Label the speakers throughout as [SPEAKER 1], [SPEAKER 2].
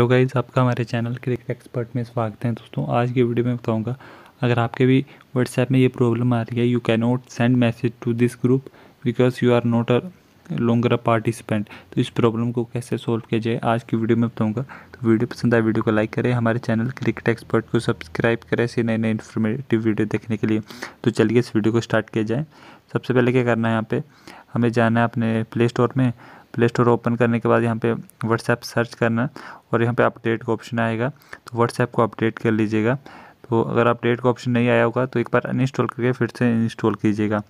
[SPEAKER 1] hello guys आपका हमारे channel cricket expert में स्वागत है दोस्तों आज की वीडियो में बताऊंगा अगर आपके भी व्हाट्सएप में ये प्रॉब्लम आ रही है you can not send message to this group because you are not a longer a participant तो इस प्रॉब्लम को कैसे सॉल्व किया जाए आज की वीडियो में बताऊंगा तो वीडियो पसंद आए वीडियो को लाइक करें हमारे चैनल क्रिकेट एक्सपर्ट को सब्सक्राइब करें ऐसे नए नए इन्फॉर्मेटिव वीडियो देखने के लिए तो चलिए इस वीडियो को स्टार्ट किया जाए सबसे पहले क्या करना है यहाँ पे हमें जाना है अपने प्ले स्टोर में प्ले स्टोर ओपन करने के बाद यहाँ पे व्हाट्सएप सर्च करना और यहाँ पे अपडेट का ऑप्शन आएगा तो व्हाट्सएप को अपडेट कर लीजिएगा तो अगर अपडेट का ऑप्शन नहीं आया होगा तो एक बार अनइंस्टॉल करके फिर से इंस्टॉल कीजिएगा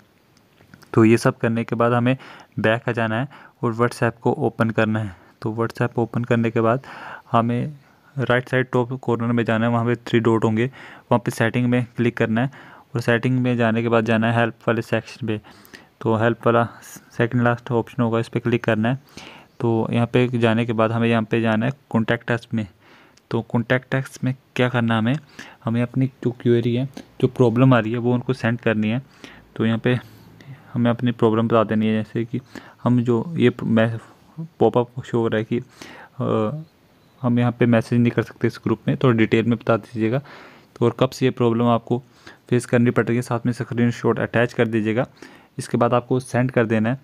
[SPEAKER 1] तो ये सब करने के बाद हमें बैक आ जाना है और व्हाट्सएप को ओपन करना है तो व्हाट्सएप ओपन करने के बाद हमें राइट साइड टॉप कॉर्नर में जाना है वहाँ पे थ्री डॉट होंगे वहाँ पे सेटिंग में क्लिक करना है और सेटिंग में जाने के बाद जाना है हेल्प वाले सेक्शन पे तो हेल्प वाला सेकंड लास्ट ऑप्शन होगा इस पर क्लिक करना है तो यहाँ पे जाने के बाद हमें यहाँ पे जाना है कॉन्टैक्ट एक्स में तो कॉन्टैक्ट एक्स में क्या करना है हमें हमें अपनी जो क्यूरी है जो प्रॉब्लम आ रही है वो उनको सेंड करनी है तो यहाँ पे हमें अपनी प्रॉब्लम बता देनी है जैसे कि हम जो ये पॉपअप शो हो रहा है कि आ, हम यहाँ पे मैसेज नहीं कर सकते इस ग्रुप में थोड़ा तो डिटेल में बता दीजिएगा तो और कब से ये प्रॉब्लम आपको फेस करनी पड़ रही है साथ में स्क्रीन शॉट अटैच कर दीजिएगा इसके बाद आपको सेंड कर देना है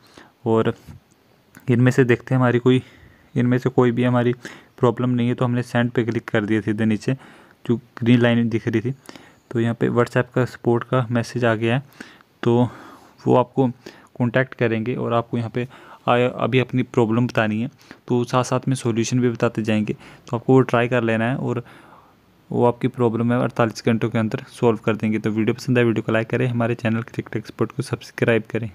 [SPEAKER 1] और इनमें से देखते हैं हमारी कोई इनमें से कोई भी हमारी प्रॉब्लम नहीं है तो हमने सेंड पे क्लिक कर दिए इधर नीचे जो ग्रीन लाइन दिख रही थी तो यहाँ पे व्हाट्सएप का सपोर्ट का मैसेज आ गया है तो वो आपको कॉन्टैक्ट करेंगे और आपको यहाँ पे आया अभी अपनी प्रॉब्लम बतानी है तो साथ साथ में सॉल्यूशन भी बताते जाएंगे तो आपको वो ट्राई कर लेना है और वो आपकी प्रॉब्लम है अड़तालीस घंटों के अंदर सॉल्व कर देंगे तो वीडियो पसंद आए वीडियो को लाइक करें हमारे चैनल क्रिकेट एक्सपर्ट को सब्सक्राइब करें